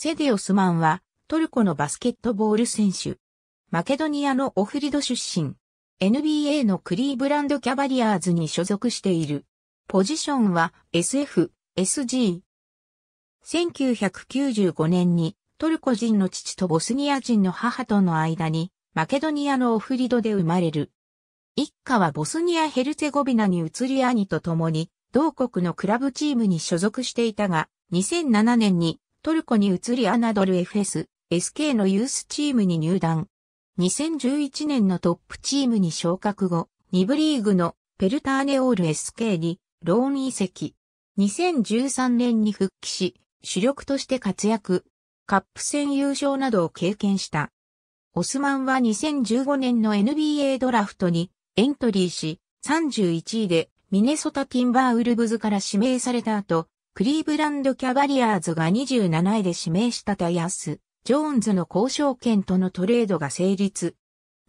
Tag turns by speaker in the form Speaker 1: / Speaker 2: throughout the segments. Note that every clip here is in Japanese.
Speaker 1: セデオスマンは、トルコのバスケットボール選手。マケドニアのオフリド出身。NBA のクリーブランドキャバリアーズに所属している。ポジションは SF、SG。1995年にトルコ人の父とボスニア人の母との間にマケドニアのオフリドで生まれる。一家はボスニア・ヘルツェゴビナに移り兄と共に同国のクラブチームに所属していたが、2007年にトルコに移りアナドル FS、SK のユースチームに入団。2011年のトップチームに昇格後、2部リーグのペルターネオール SK にローン移籍。2013年に復帰し、主力として活躍。カップ戦優勝などを経験した。オスマンは2015年の NBA ドラフトにエントリーし、31位でミネソタティンバーウルブズから指名された後、クリーブランドキャバリアーズが27位で指名したタヤス、ジョーンズの交渉権とのトレードが成立。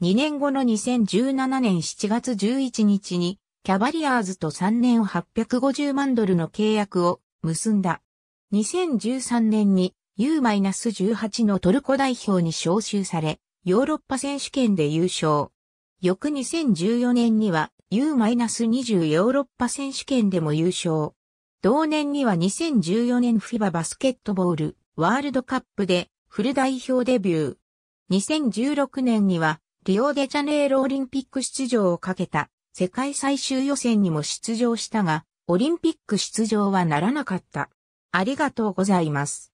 Speaker 1: 2年後の2017年7月11日に、キャバリアーズと3年850万ドルの契約を結んだ。2013年に U-18 のトルコ代表に招集され、ヨーロッパ選手権で優勝。翌2014年には U-20 ヨーロッパ選手権でも優勝。同年には2014年フィババスケットボールワールドカップでフル代表デビュー。2016年にはリオデジャネイロオリンピック出場をかけた世界最終予選にも出場したが、オリンピック出場はならなかった。ありがとうございます。